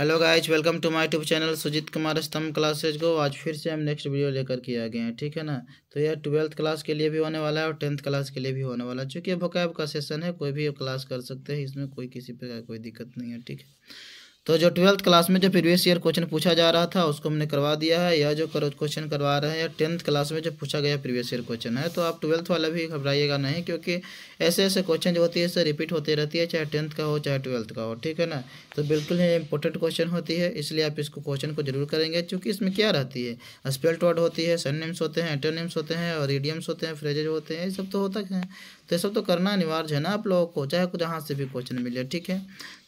Hello guys welcome to my tube channel Sujit Kumar स्तम classes को आज फिर से हम नेक्स्ट वीडियो लेकर के आ गए हैं ठीक है ना तो यह ट्वेल्थ क्लास के लिए भी होने वाला है और टेंथ क्लास के लिए भी होने वाला है चूँकि भोकैब का सेशन है कोई भी क्लास कर सकते हैं इसमें कोई किसी प्रकार कोई दिक्कत नहीं है ठीक है तो जो ट्वेल्थ क्लास में जो प्रीवियस ईयर क्वेश्चन पूछा जा रहा था उसको हमने करवा दिया है या जो क्वेश्चन करवा रहे हैं या टेंथ क्लास में जो पूछा गया प्रीवियस ईयर क्वेश्चन है तो आप ट्वेल्थ वाला भी घबराइएगा नहीं क्योंकि ऐसे ऐसे क्वेश्चन जो होती है ऐसे रिपीट होती रहती है चाहे टेंथ का हो चाहे ट्वेल्थ का हो ठीक है ना तो बिल्कुल ही इंपॉर्टेंट क्वेश्चन होती है इसलिए आप इसको क्वेश्चन को जरूर करेंगे चूँकि इसमें क्या रहती है स्पेल्ट वर्ड होती है सन होते हैं एंटोनिम्स होते हैं और ईडियम्स होते हैं फ्रेजेज होते हैं ये सब तो होता है तो ये सब तो करना अनिवार्य है ना आप लोगों को चाहे जहाँ से भी क्वेश्चन मिले ठीक है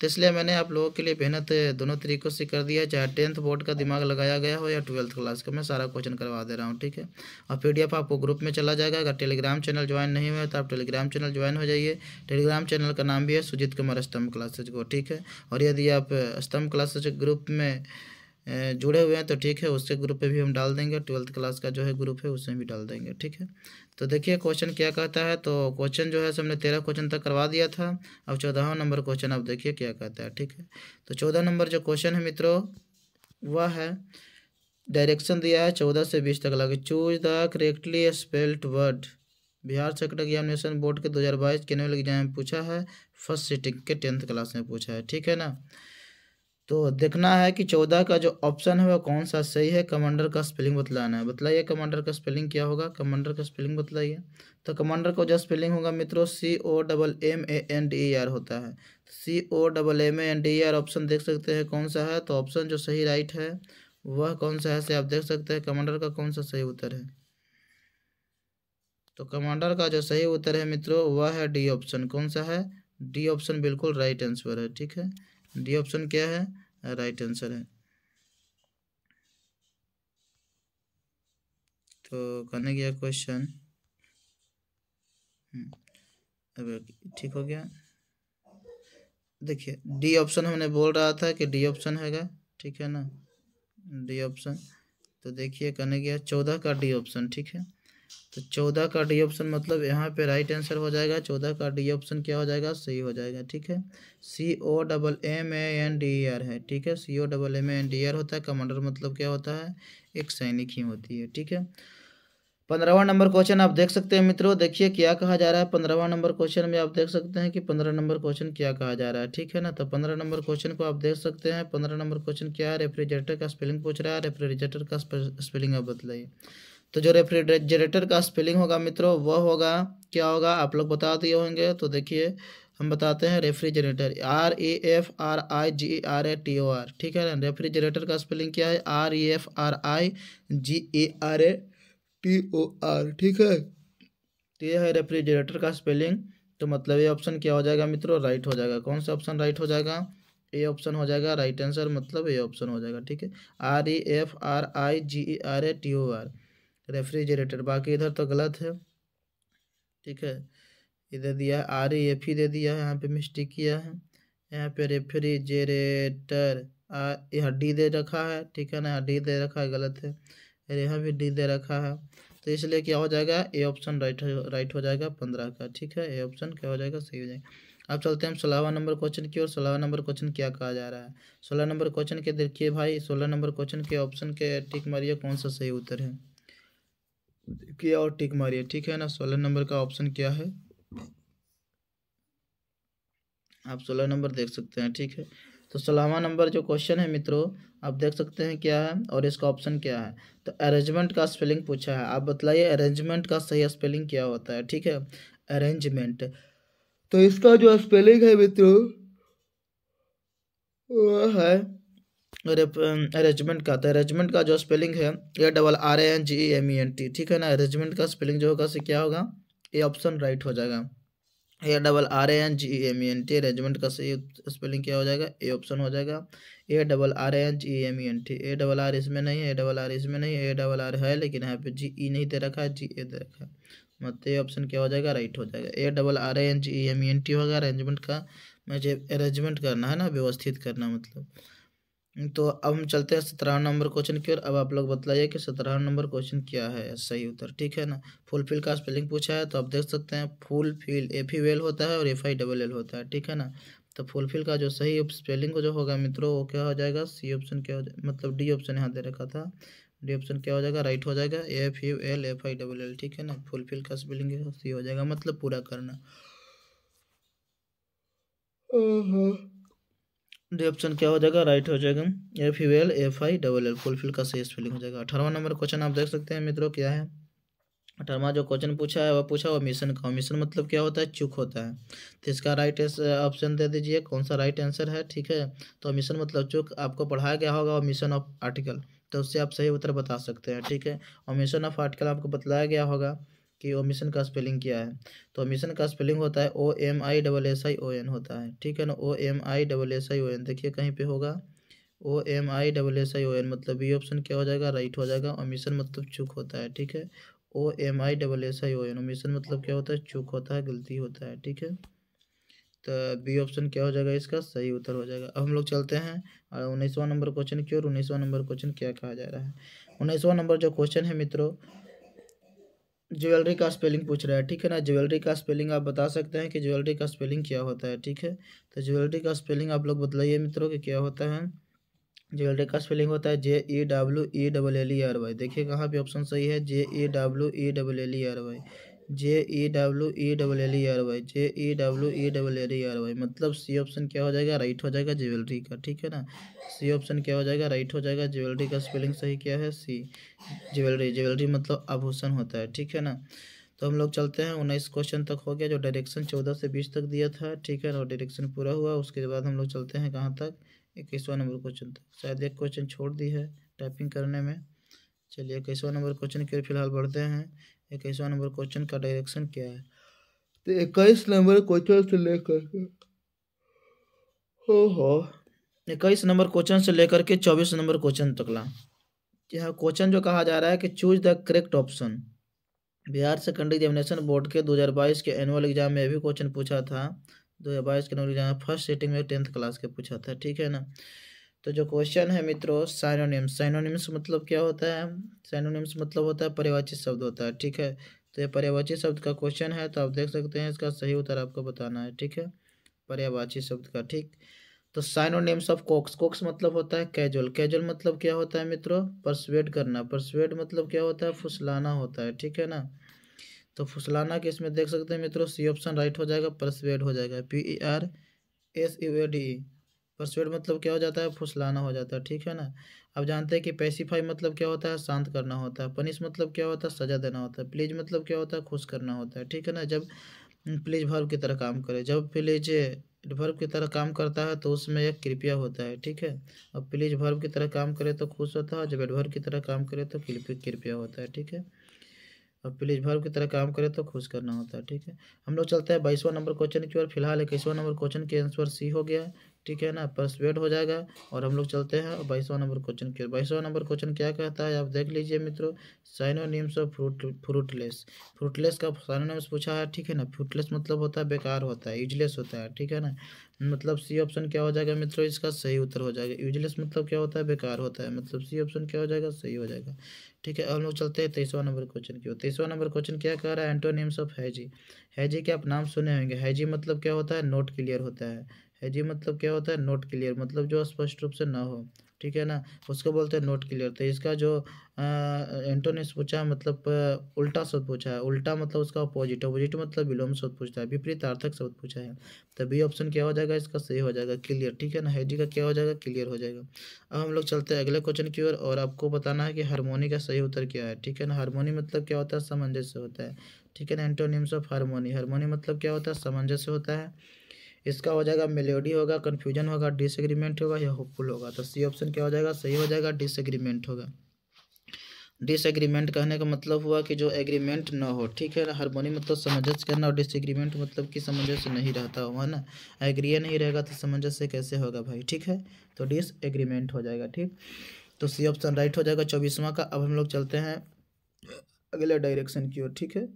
तो इसलिए मैंने आप लोगों के लिए मेहनत दोनों तरीक़ों से कर दिया चाहे टेंथ बोर्ड का दिमाग लगाया गया हो या ट्वेल्थ क्लास का मैं सारा क्वेश्चन करवा दे रहा हूँ ठीक है और पी आपको ग्रुप में चला जाएगा अगर टेलीग्राम चैनल ज्वाइन नहीं हुआ तो आप टेलीग्राम चैनल ज्वाइन हो जाइए टेलीग्राम चैनल का नाम भी है सुजीत कुमार स्तंभ क्लासेज को ठीक है और यदि आप स्तंभ क्लासेज ग्रुप में जुड़े हुए हैं तो ठीक है उसके ग्रुप पे भी हम डाल देंगे ट्वेल्थ क्लास का जो है ग्रुप है उसमें भी डाल देंगे ठीक है तो देखिए क्वेश्चन क्या कहता है तो क्वेश्चन जो है हमने तेरह क्वेश्चन तक करवा दिया था अब चौदह नंबर क्वेश्चन अब देखिए क्या कहता है ठीक है तो चौदह नंबर जो क्वेश्चन है मित्रों वह है डायरेक्शन दिया है चौदह से बीस तक लगे choose the correctly spelled word Bihar secondary examination board के दो हज़ार बाईस के एनुअल एग्जाम में पूछा है फर्स्ट सिटिंग के टेंथ क्लास में पूछा है ठीक है ना तो देखना है कि चौदह का जो ऑप्शन है वह कौन सा सही है कमांडर का स्पेलिंग बतलाना है बतलाइए कमांडर का स्पेलिंग क्या होगा कमांडर का स्पेलिंग बतलाइए तो कमांडर का जो स्पेलिंग होगा मित्रों C O double M A N D R होता है C O double M A N D R option देख सकते हैं कौन सा है तो ऑप्शन जो सही राइट है वह कौन सा है से आप देख सकते हैं कमांडर का कौन सा सही उत्तर है तो कमांडर का जो सही उत्तर है मित्रों वह है डी ऑप्शन कौन सा है डी ऑप्शन बिल्कुल राइट आंसर है ठीक है डी ऑप्शन क्या है राइट आंसर है तो करने गया क्वेश्चन हम्म, अब ठीक हो गया देखिए डी ऑप्शन हमने बोल रहा था कि डी ऑप्शन हैगा ठीक है ना डी ऑप्शन तो देखिए करने गया चौदह का डी ऑप्शन ठीक है तो चौदह का डी ऑप्शन मतलब यहाँ पे राइट आंसर हो जाएगा चौदह का डी ऑप्शन क्या हो जाएगा सही हो जाएगा ठीक है C O double M A N D R है ठीक है C O double M A N D R होता है कमांडर मतलब क्या होता है एक सैनिक ही होती है ठीक है पंद्रहवा नंबर क्वेश्चन आप देख सकते हैं मित्रों देखिए क्या कहा जा रहा है पंद्रहवा नंबर क्वेश्चन में आप देख सकते हैं कि पंद्रह नंबर क्वेश्चन क्या कहा जा रहा है ठीक है ना तो पंद्रह नंबर क्वेश्चन को आप देख सकते हैं पंद्रह नंबर क्वेश्चन क्या है रेफ्रिजरेटर का स्पेलिंग पूछ रहा है रेफ्रिजरेटर का स्पेलिंग आप बतलाइए तो जो रेफ्रिजरेटर का स्पेलिंग होगा मित्रों वह होगा क्या होगा आप लोग बता दिए होंगे तो देखिए हम बताते हैं refrigerator R A F R I G R A T O R ठीक है ना रेफ्रिजरेटर का स्पेलिंग क्या है R E F R I G A R A T O R ठीक है तो यह है रेफ्रिजरेटर का स्पेलिंग तो मतलब ये ऑप्शन क्या हो जाएगा मित्रों राइट हो जाएगा कौन सा ऑप्शन राइट हो जाएगा ए ऑप्शन हो जाएगा राइट आंसर मतलब ए ऑप्शन हो जाएगा ठीक है R E F R I G E R A T O R refrigerator बाकी इधर तो गलत है ठीक है इधर दिया है आर ई एफ ई दे दिया है यहाँ पे मिस्टेक किया है यहाँ पे रेफ्रिजरेटर यहाँ डी दे रखा है ठीक है ना डी दे रखा है गलत है यहाँ भी डी दे रखा है तो इसलिए क्या हो जाएगा ए ऑप्शन राइट राइट हो जाएगा पंद्रह का ठीक है ए ऑप्शन क्या हो जाएगा सही हो जाएगा अब चलते हैं हम सोलहवा नंबर क्वेश्चन की और सोलहवा नंबर क्वेश्चन क्या कहा जा रहा है सोलह नंबर क्वेश्चन के देखिए भाई सोलह नंबर क्वेश्चन के ऑप्शन के टिक मारिए कौन सा सही उत्तर है किया और टिक मारिए ठीक है ना सोलह नंबर का ऑप्शन क्या है आप सोलह नंबर देख सकते हैं ठीक है तो सोलहवा नंबर जो क्वेश्चन है मित्रों आप देख सकते हैं क्या है और इसका ऑप्शन क्या है तो अरेंजमेंट का स्पेलिंग पूछा है आप बताइए अरेंजमेंट का सही स्पेलिंग क्या होता है ठीक है अरेंजमेंट तो इसका जो स्पेलिंग है मित्रों वह है अरेंजमेंट का तो अरेंजमेंट का जो स्पेलिंग है A double R A N G E M E N T ठीक है ना अरेंजमेंट का स्पेलिंग जो होगा से क्या होगा ए ऑप्शन राइट हो जाएगा A double R A N G E M E N T arrangement का सही स्पेलिंग क्या हो जाएगा ए ऑप्शन हो जाएगा A double R A N G E M E N T A double R इसमें नहीं है ए डबल आर इसमें नहीं है ए डबल आर है लेकिन यहाँ पे जी ई e नहीं दे रखा है जी ए दे रखा है मतलब ए ऑप्शन क्या हो जाएगा राइट हो जाएगा A double R A N G E M E N T होगा अरेंजमेंट का मुझे अरेंजमेंट करना है ना व्यवस्थित करना मतलब हम्म, तो अब हम चलते हैं सत्रह नंबर क्वेश्चन की ओर अब आप लोग बताइए कि सत्रह नंबर क्वेश्चन क्या है सही उत्तर ठीक है ना फुलफिल का स्पेलिंग पूछा है तो आप देख सकते हैं fulfil F E well होता है और एफ आई डबल एल होता है ठीक है ना तो फुलफिल का जो सही स्पेलिंग जो होगा मित्रों वो क्या हो जाएगा सी ऑप्शन क्या हो जाएगा मतलब डी ऑप्शन यहाँ दे रखा था डी ऑप्शन क्या हो जाएगा राइट हो जाएगा F U L F I double L ठीक है ना फुलफिल का स्पेलिंग सी हो जाएगा मतलब पूरा करना हम्म, हम्म। डी ऑप्शन क्या हो जाएगा राइट हो जाएगा F U L F I double L fulfil का सही स्पेलिंग हो जाएगा अठारवा नंबर क्वेश्चन आप देख सकते हैं मित्रों क्या है अठारवा जो क्वेश्चन पूछा है वह पूछा हुआ मिशन का मिशन मतलब क्या होता है चुक होता है तो इसका राइट ऑप्शन uh, दे दीजिए कौन सा राइट आंसर है ठीक है तो मिशन मतलब चुक आपको पढ़ाया गया होगा और मिशन ऑफ आर्टिकल तो उससे आप सही उत्तर बता सकते हैं ठीक है और मिशन ऑफ आर्टिकल आपको बतलाया गया होगा कि ओमिशन का स्पेलिंग क्या है तो ओमिशन का स्पेलिंग होता है O M I double S I O N होता है ठीक है ना O M I double S I O N देखिए कहीं पे होगा O M I double S I O N मतलब बी ऑप्शन क्या हो जाएगा राइट हो जाएगा ओमिशन मतलब चूक होता है ठीक है O M I double S I O N omission मतलब क्या होता है चूक होता है गलती होता है ठीक है तो बी ऑप्शन क्या हो जाएगा इसका सही उत्तर हो जाएगा अब हम लोग चलते हैं और उन्नीसवां नंबर क्वेश्चन की और उन्नीसवां नंबर क्वेश्चन क्या कहा जा रहा है उन्नीसवां नंबर जो क्वेश्चन है मित्रों ज्वेलरी का स्पेलिंग पूछ रहा है ठीक है ना ज्वेलरी का स्पेलिंग आप बता सकते हैं कि ज्वेलरी का स्पेलिंग क्या होता है ठीक है तो ज्वेलरी का स्पेलिंग आप लोग बतलाइए मित्रों कि क्या होता है ज्वेलरी का स्पेलिंग होता है J E W E double L E R Y देखिए कहाँ पे ऑप्शन सही है J E W E double L E R Y J E W E double L E R Y J E W E double L E R Y मतलब C option क्या हो जाएगा right हो जाएगा jewellery का ठीक है ना सी ऑप्शन क्या हो जाएगा राइट हो जाएगा ज्वेलरी का स्पेलिंग सही क्या है सी ज्वेलरी ज्वेलरी मतलब आभूषण होता है ठीक है ना तो हम लोग चलते हैं उन्नीस क्वेश्चन तक हो गया जो डायरेक्शन चौदह से बीस तक दिया था ठीक है ना डायरेक्शन पूरा हुआ उसके बाद हम लोग चलते हैं कहाँ तक इक्कीसवा नंबर क्वेश्चन तक शायद एक क्वेश्चन छोड़ दी है टाइपिंग करने में चलिए इक्कीसवा नंबर क्वेश्चन के फिलहाल बढ़ते हैं इक्कीसवा नंबर क्वेश्चन का डायरेक्शन क्या है तो इक्कीस नंबर क्वेश्चन से लेकर के हो हो इक्कीस नंबर क्वेश्चन से लेकर के चौबीस नंबर क्वेश्चन तक ला यह क्वेश्चन जो कहा जा रहा है कि choose the correct option Bihar secondary examination board के 2022 के एनुअल एग्जाम में भी क्वेश्चन पूछा था 2022 के एनुअल एग्जाम फर्स्ट सेटिंग में टेंथ क्लास के पूछा था ठीक है ना तो जो क्वेश्चन है मित्रों साइनोनिम्स साइनोनिम्स मतलब क्या होता है साइनोनिम्स मतलब होता है परिवाचित शब्द होता है ठीक है तो ये पर्यावाची शब्द का क्वेश्चन है तो आप देख सकते हैं इसका सही उत्तर आपको बताना है ठीक है पर्यावाची शब्द का ठीक तो साइनोनिम्स ऑफ कोक्स कोक्स मतलब होता है कैजुअल कैजुअल मतलब क्या होता है मित्रों परसवेट करना परसवेट मतलब क्या होता है फुसलाना होता है ठीक है ना तो फुसलाना के इसमें देख सकते हैं मित्रों सी ऑप्शन राइट हो जाएगा परसवेट हो जाएगा P E R S U A D persuade मतलब क्या हो जाता है फुसलाना हो जाता है ठीक है ना अब जानते हैं कि पेसीफाई मतलब क्या होता है शांत करना होता है पनिश मतलब क्या होता है सजा देना होता है प्लीज मतलब क्या होता है खुश करना होता है ठीक है ना जब प्लीज भर्व की तरह काम करे जब प्लीज भर्व की तरह काम करता है तो उसमें एक कृपया होता है ठीक है और प्लीज भर्व की तरह काम करे तो खुश होता है जब एडभर्व की तरह काम करे तो कृपया होता है ठीक है और प्लीज भर्व की तरह काम करें तो खुश करना होता है ठीक है हम लोग चलते हैं बाईसवां नंबर क्वेश्चन की ओर फिलहाल इक्कीसवां नंबर क्वेश्चन के आंसर सी हो गया ठीक है ना परसवेड हो जाएगा और हम लोग चलते हैं और बाईसवां नंबर क्वेश्चन की ओर बाईसवां नंबर क्वेश्चन क्या कहता है आप देख लीजिए मित्रों synonyms of fruit fruitless fruitless का साइनोनिम्स पूछा है ठीक है ना फ्रूटलेस मतलब होता है बेकार होता है यूजलेस होता है ठीक है ना मतलब सी ऑप्शन क्या हो जाएगा मित्रों इसका सही उत्तर हो जाएगा यूजलेस मतलब क्या होता है बेकार होता है मतलब सी ऑप्शन क्या हो जाएगा सही हो जाएगा ठीक है अब लोग चलते हैं तेईसवा नंबर क्वेश्चन की ओर तेईसवा नंबर क्वेश्चन क्या कह रहा है एंटोनिम्स ऑफ हैजी हैजी के आप नाम सुने होंगे हैजी मतलब क्या होता है नोट क्लियर होता है हैजी मतलब क्या होता है नोट क्लियर मतलब जो स्पष्ट रूप से ना हो ठीक है ना उसको बोलते हैं नोट क्लियर तो इसका जो एंटोनिस पूछा मतलब उल्टा शब्द पूछा है उल्टा मतलब उसका अपोजिट अपोजिट मतलब विलोम शब्द पूछता है विपरीत आर्थक शब्द पूछा है तो बी ऑप्शन क्या हो जाएगा इसका सही हो जाएगा क्लियर ठीक है ना हेडी का क्या हो जाएगा क्लियर हो जाएगा अब हम लोग चलते हैं अगले क्वेश्चन की ओर और आपको बताना है कि हारमोनी का सही उत्तर क्या है ठीक है ना हारमोनी मतलब क्या होता है सामंजस्य होता है ठीक है ना एंटोनिम्स ऑफ हारमोनी हारमोनी मतलब क्या होता है सामंजस्य होता है इसका हो जाएगा मेलोडी होगा कन्फ्यूजन होगा डिसएग्रीमेंट होगा या होपफुल होगा तो सी ऑप्शन क्या हो जाएगा सही हो जाएगा डिसएग्रीमेंट होगा डिसएग्रीमेंट कहने का मतलब हुआ कि जो एग्रीमेंट ना हो ठीक है हारमोनी मतलब समंजस्य करना और डिसएग्रीमेंट मतलब कि समंजस नहीं रहता हुआ ना एग्री नहीं रहेगा तो समंजस्य से कैसे होगा भाई ठीक है तो डिसएग्रीमेंट हो जाएगा ठीक तो सी ऑप्शन राइट हो जाएगा चौबीसवां का अब हम लोग चलते हैं अगले डायरेक्शन की ओर ठीक है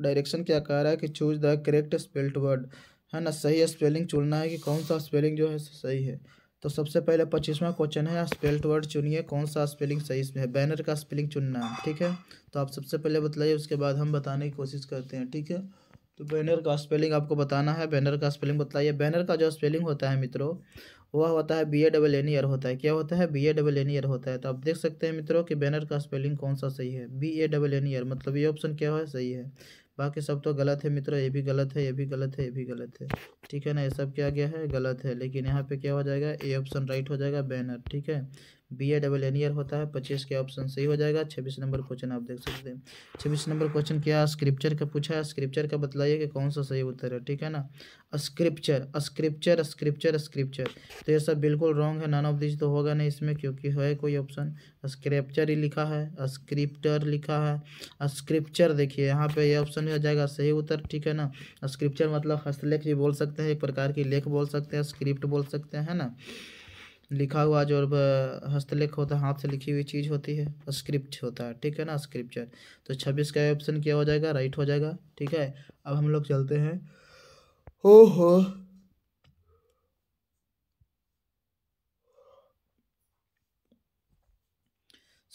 डायरेक्शन क्या कह रहा है कि choose the correct spelled word है ना सही स्पेलिंग चुनना है कि कौन सा स्पेलिंग जो है सही है तो सबसे पहले पच्चीसवां क्वेश्चन है स्पेल्ड वर्ड चुनिए कौन सा स्पेलिंग सही इसमें है बैनर का स्पेलिंग चुनना है ठीक है तो आप सबसे पहले बतलाइए उसके बाद हम बताने की कोशिश करते हैं ठीक है तो बैनर का स्पेलिंग आपको बताना है बैनर का स्पेलिंग बताइए बैनर का जो स्पेलिंग होता है मित्रों वह होता है B A double N E R होता है क्या होता है B A double N E R होता है तो आप देख सकते हैं मित्रों कि बैनर का स्पेलिंग कौन सा सही है B A double N E R मतलब ये ऑप्शन क्या है सही है बाकी सब तो गलत है मित्रों ये भी गलत है ये भी गलत है ये भी गलत है ठीक है ना ये सब क्या गया है गलत है लेकिन यहाँ पे क्या हो जाएगा ए ऑप्शन राइट हो जाएगा बैनर ठीक है B A double N E R होता है पच्चीस के ऑप्शन सही हो जाएगा छब्बीस नंबर क्वेश्चन आप देख सकते हैं छब्बीस नंबर क्वेश्चन क्या स्क्रिप्चर का पूछा है स्क्रिप्चर का बतलाइए कि कौन सा सही उत्तर है ठीक है ना स्क्रिप्चर स्क्रिप्चर स्क्रिप्चर स्क्रिप्चर तो ये सब बिल्कुल रॉन्ग है नन ऑफ दिस तो होगा नहीं इसमें क्योंकि है कोई ऑप्शन स्क्रिप्चर ही लिखा है स्क्रिप्टर लिखा है स्क्रिप्चर देखिए यहाँ पे ये ऑप्शन भी हो जाएगा सही उत्तर ठीक है ना स्क्रिप्चर मतलब हस्तलेख भी बोल सकते हैं एक प्रकार की लेख बोल सकते हैं स्क्रिप्ट बोल सकते हैं ना लिखा हुआ जो हस्तलेख होता है हाथ से लिखी हुई चीज़ होती है स्क्रिप्ट होता है ठीक है ना स्क्रिप्चर तो छब्बीस का ऑप्शन क्या हो जाएगा राइट हो जाएगा ठीक है अब हम लोग चलते हैं हो हो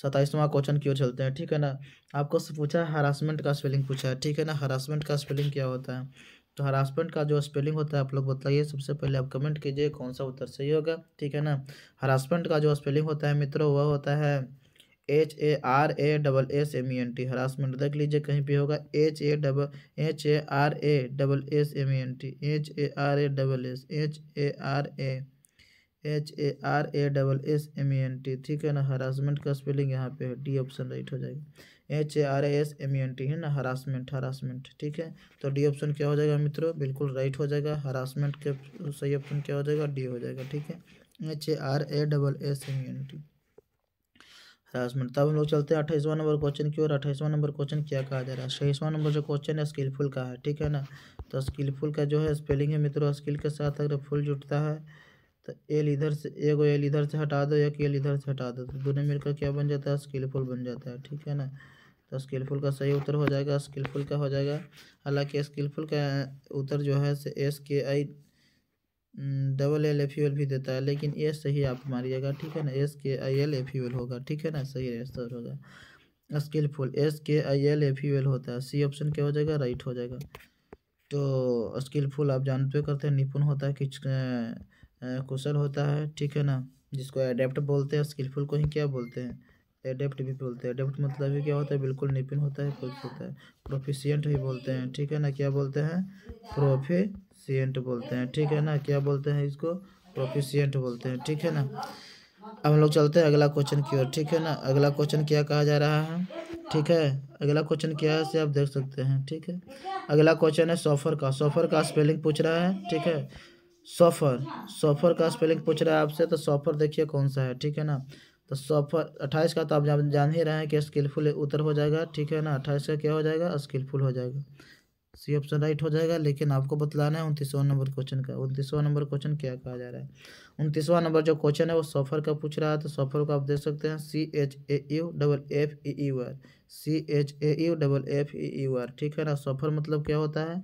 सताईसवा क्वेश्चन की ओर चलते हैं ठीक है ना आपको पूछा है हरासमेंट का स्पेलिंग पूछा है ठीक है ना हरासमेंट का स्पेलिंग क्या होता है तो हरासमेंट का जो स्पेलिंग होता है आप लोग बताइए सबसे पहले आप कमेंट कीजिए कौन सा उत्तर सही होगा ठीक है ना हरासमेंट का जो स्पेलिंग होता है मित्रों वह होता है H A R A double S M E N T harassment देख लीजिए कहीं पे होगा H A double H A R A double S M E N T H A R A double S H A R A H A R A double S M E N T ठीक है ना harassment का spelling यहाँ पे है D option right हो जाएगा H A R S M N T है ना हरासमेंट हरासमेंट ठीक है तो डी ऑप्शन क्या हो जाएगा मित्रों बिल्कुल राइट हो जाएगा हरासमेंट के सही ऑप्शन क्या हो जाएगा डी हो जाएगा ठीक है H A R A double S M N T harassment तब हम लोग चलते हैं अट्ठाईसवा नंबर क्वेश्चन की ओर अट्ठाईसवा नंबर क्वेश्चन क्या कहा जा रहा है अट्ठाईसवा नंबर जो क्वेश्चन है स्किलफुल का है ठीक है ना तो स्किलफुल का जो है स्पेलिंग है मित्रों स्किल के साथ अगर फुल जुटता है तो एल इधर से एगो एल इधर से हटा दो एक एल इधर से हटा दो तो दोनों मिलकर क्या बन जाता है स्किलफुल बन जाता है ठीक है ना तो स्किलफुल का सही उत्तर हो जाएगा स्किलफुल का हो जाएगा हालांकि स्किलफुल का उत्तर जो है S K I double L F L भी देता है लेकिन ये सही आप मारिएगा ठीक है ना S K I L F L होगा ठीक है ना सही आंसर होगा skilful S K I L F L होता है सी ऑप्शन क्या हो जाएगा राइट हो जाएगा तो स्किलफुल आप जानते करते हैं निपुण होता है किच कुशल होता है ठीक है ना जिसको एडेप्ट बोलते हैं स्किलफुल को ही क्या बोलते हैं एडेप्ट भी बोलते हैं एडेप्ट मतलब ही क्या होता है बिल्कुल निपुण होता है कुछ होता है प्रोफिशियंट भी बोलते हैं ठीक है ना क्या बोलते हैं प्रोफिशियंट बोलते हैं ठीक है ना क्या बोलते हैं इसको प्रोफिशियंट बोलते हैं ठीक है ना अब हम लोग चलते हैं अगला क्वेश्चन की ओर ठीक है ना अगला क्वेश्चन क्या कहा जा रहा है ठीक है अगला क्वेश्चन क्या है से आप देख सकते हैं ठीक है अगला क्वेश्चन है सॉफर का सोफर का स्पेलिंग पूछ रहा है ठीक है सोफ़र सॉफर का स्पेलिंग पूछ रहा है आपसे तो सॉफर देखिए कौन सा है ठीक है ना तो सफर अट्ठाईस का तो आप जान, जान ही रहे हैं कि स्किलफुल उत्तर हो जाएगा ठीक है ना अट्ठाईस का क्या हो जाएगा स्किलफुल हो जाएगा सी ऑप्शन राइट हो जाएगा लेकिन आपको बतलाना है उनतीसवां नंबर क्वेश्चन का उनतीसवां नंबर क्वेश्चन क्या कहा जा रहा है उनतीसवां नंबर जो क्वेश्चन है वो सफ़र का पूछ रहा है तो सफ़र को आप देख सकते हैं C H A U double F E U R C H A U double F E U R ठीक है ना सफ़र मतलब क्या होता है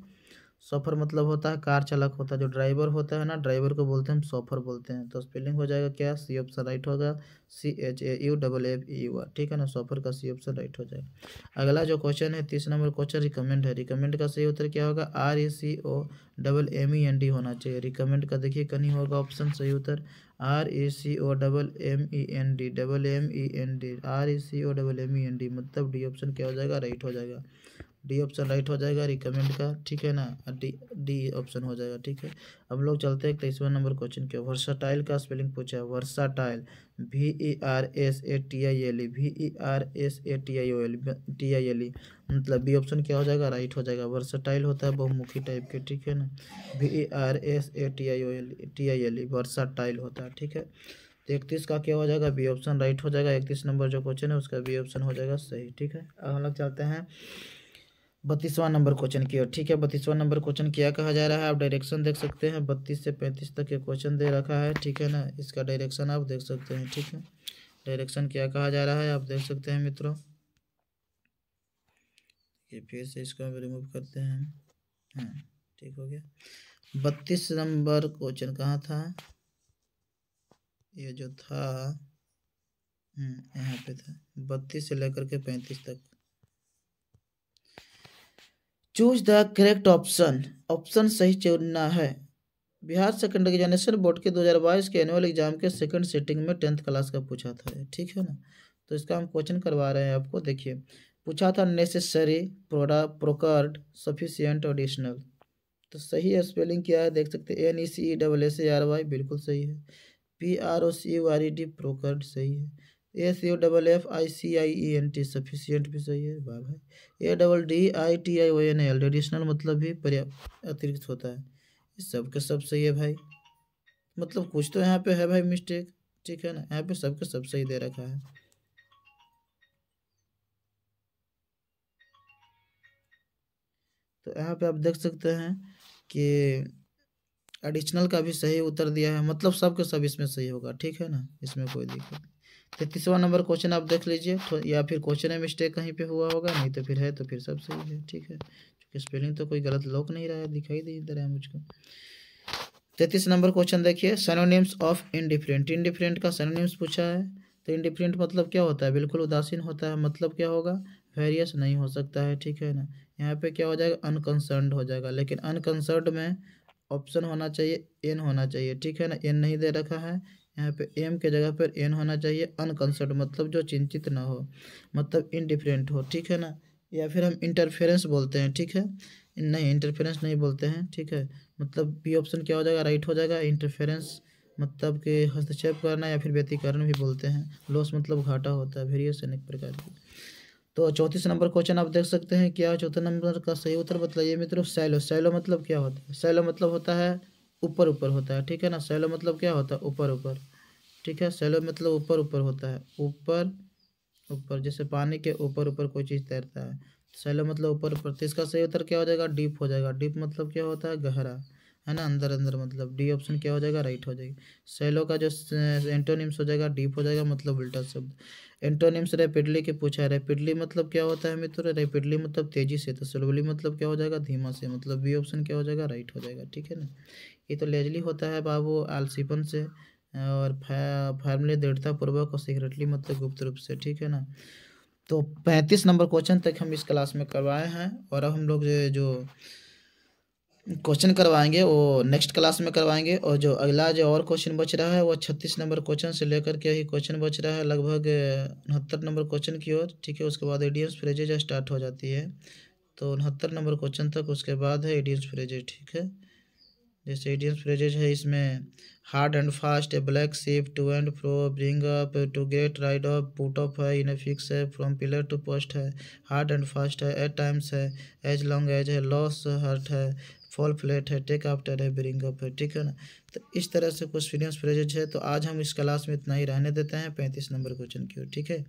सफ़र मतलब होता है कार चालक होता है जो ड्राइवर होता है ना ड्राइवर को बोलते हैं हम सफ़र बोलते हैं तो स्पेलिंग हो जाएगा क्या सी ऑप्शन राइट होगा C H A U double F U R ठीक है ना सफ़र का सी ऑप्शन राइट हो जाएगा अगला जो क्वेश्चन है तीस नंबर क्वेश्चन रिकमेंड है रिकमेंड का सही उत्तर क्या होगा R A C O double M E N D होना चाहिए रिकमेंड का देखिए कहीं होगा ऑप्शन सही उत्तर R A C O double M E N D double M E N D R A C O double M E N D मतलब D option क्या हो जाएगा राइट हो जाएगा डी ऑप्शन राइट हो जाएगा रिकमेंड का ठीक है ना डी डी ऑप्शन हो जाएगा ठीक है अब लोग चलते हैं तेईसवा नंबर क्वेश्चन के वर्साटाइल का स्पेलिंग पूछा है versatile V E R S A T I L E V E R S A T I O L T I L E मतलब बी ऑप्शन क्या हो जाएगा राइट हो जाएगा वर्साटाइल होता है बहुमुखी टाइप के ठीक है ना V E R S A T I O L T I L E versatile होता है ठीक है तो इकतीस का क्या हो जाएगा बी ऑप्शन राइट हो जाएगा इकतीस नंबर जो क्वेश्चन है उसका बी ऑप्शन हो जाएगा सही ठीक है अब हम लोग चलते हैं बत्तीसवां नंबर क्वेश्चन की ओर ठीक है बत्तीसवां नंबर क्वेश्चन क्या कहा जा रहा है आप डायरेक्शन देख सकते हैं बत्तीस से पैंतीस तक के क्वेश्चन दे रखा है ठीक है ना इसका डायरेक्शन आप देख सकते हैं ठीक है डायरेक्शन क्या कहा जा रहा है आप देख सकते हैं मित्रों ये फिर से इसको हम रिमूव करते हैं हाँ ठीक हो गया बत्तीस नंबर क्वेश्चन कहाँ था ये जो था हम्म, यहाँ पे था बत्तीस से लेकर के पैंतीस तक choose the correct option option सही चुनना है बिहार सेकेंड एग्जामिनेशन बोर्ड के 2022 के एनुअल एग्जाम के सेकंड सेटिंग में टेंथ क्लास का पूछा था ठीक है ना तो इसका हम क्वेश्चन करवा रहे हैं आपको देखिए पूछा था नेसेसरी प्रोडा प्रोकर्ड सफिशियंट ऑडिशनल तो सही स्पेलिंग क्या है देख सकते N E C E double S A R Y बिल्कुल सही है P R O C you R E D प्रोकर्ड सही है S U double F I C I E N T sufficient भी सही है वाह भाई A double D I T I O N L additional मतलब भी पर्याप्त अतिरिक्त होता है इस सब के सब सही है भाई मतलब कुछ तो यहाँ पे है भाई मिस्टेक ठीक है ना यहाँ पे सब सबके सब सही दे रखा है तो यहाँ पे आप देख सकते हैं कि एडिशनल का भी सही उत्तर दिया है मतलब सब के सब इसमें सही होगा ठीक है ना इसमें कोई दिक्कत तैतीसवा नंबर क्वेश्चन आप देख लीजिए तो या फिर क्वेश्चन में मिस्टेक कहीं पे हुआ होगा नहीं तो फिर है तो फिर सब सही है ठीक है क्योंकि स्पेलिंग तो कोई गलत लोक नहीं रहा है दिखाई दे दे रहा है मुझको तैतीस नंबर क्वेश्चन देखिए सनोनिम्स ऑफ इनडिफरेंट इनडिफरेंट का सनोनिम्स पूछा है तो इनडिफरेंट मतलब क्या होता है बिल्कुल उदासीन होता है मतलब क्या होगा वेरियस नहीं हो सकता है ठीक है ना यहाँ पे क्या हो जाएगा अनकंसर्न हो जाएगा लेकिन अनकंसर्न में ऑप्शन होना चाहिए एन होना चाहिए ठीक है ना एन नहीं दे रखा है यहाँ पे एम के जगह पर एन होना चाहिए अनकंसर्ड मतलब जो चिंतित ना हो मतलब इनडिफरेंट हो ठीक है ना या फिर हम इंटरफेरेंस बोलते हैं ठीक है नहीं इंटरफेरेंस नहीं बोलते हैं ठीक है मतलब बी ऑप्शन क्या हो जाएगा राइट हो जाएगा इंटरफेरेंस मतलब कि हस्तक्षेप करना या फिर व्यतीकरण भी बोलते हैं लॉस मतलब घाटा होता है वेरिएशन एक प्रकार की तो चौंतीस नंबर क्वेश्चन आप देख सकते हैं क्या चौथा नंबर का सही उत्तर बताइए मित्रों सैलो सैलो मतलब क्या होता है सैलो मतलब होता है ऊपर ऊपर होता है ठीक है ना सैलो मतलब क्या होता है ऊपर ऊपर ठीक है सैलो मतलब ऊपर ऊपर होता है ऊपर ऊपर जैसे पानी के ऊपर ऊपर कोई चीज़ तैरता है सैलो मतलब ऊपर ऊपर तो इसका सही उत्तर क्या हो जाएगा डीप हो जाएगा डीप मतलब क्या होता है गहरा है ना अंदर अंदर मतलब डी ऑप्शन क्या हो जाएगा राइट हो जाएगी सैलो का जो एंटोनिम्स हो जाएगा डीप हो जाएगा मतलब उल्टा शब्द एंटोनिम्स रैपिडली के पूछा है रैपिडली मतलब क्या होता है मित्र रैपिडली मतलब तेजी से तो सलोली मतलब क्या हो जाएगा धीमा से मतलब बी ऑप्शन क्या हो जाएगा राइट हो जाएगा ठीक है ना ये तो लेजली होता है बाबू आलसीपन से और फार्मली दृढ़तापूर्वक और सीक्रेटली मतलब गुप्त रूप से ठीक है ना तो पैंतीस नंबर क्वेश्चन तक हम इस क्लास में करवाए हैं और अब हम लोग जो क्वेश्चन करवाएंगे वो नेक्स्ट क्लास में करवाएंगे और जो अगला जो और क्वेश्चन बच रहा है वो छत्तीस नंबर क्वेश्चन से लेकर के ही क्वेश्चन बच रहा है लगभग उनहत्तर नंबर क्वेश्चन की ओर ठीक है उसके बाद एडियम्स फ्रेजेज स्टार्ट हो जाती है तो उनहत्तर नंबर क्वेश्चन तक उसके बाद है एडियम्स फ्रेजेज ठीक है जैसे एडियम्स फ्रेजेज है इसमें hard and fast a black sheep to and fro bring up to get rid up put off है इन फिक्स है फ्रॉम पिलर टू पोस्ट है हार्ड एंड फास्ट है एट टाइम्स है एज लॉन्ग एज है lose heart है fall flat है take after है bring up है ठीक है ना तो इस तरह से फिलियम्स फ्रेजेज है तो आज हम इस क्लास में इतना ही रहने देते हैं पैंतीस नंबर क्वेश्चन की ओर ठीक है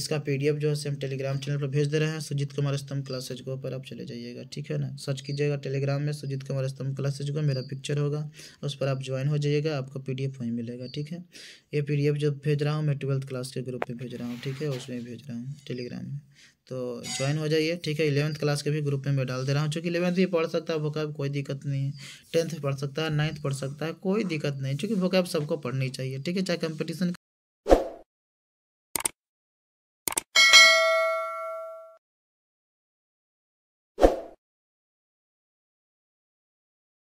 इसका पीडीएफ जो है हम टेलीग्राम चैनल पर भेज दे रहे हैं सुजीत कुमार स्तंभ क्लासेज को पर आप चले जाइएगा ठीक है ना सर्च कीजिएगा टेलीग्राम में सुजीत कुमार स्तंभ क्लासेज को मेरा पिक्चर होगा उस पर आप ज्वाइन हो जाइएगा आपको पी डी वहीं मिलेगा ठीक है ये पी जो भेज रहा हूँ मैं ट्वेल्थ क्लास के ग्रुप में भेज रहा हूँ ठीक है उसमें भेज रहा हूँ टेलीग्राम में तो ज्वाइन हो जाइए ठीक है इलेवंथ क्लास के भी ग्रुप में मैं डाल दे रहा हूँ चूँकि इलेवंथ भी पढ़ सकता है वोकैब कोई दिक्कत नहीं है टेंथ भी पढ़ सकता है नाइन्थ पढ़ सकता है कोई दिक्कत नहीं चूँकि वोकैब सबको पढ़नी चाहिए ठीक है चाहे कंपटीशन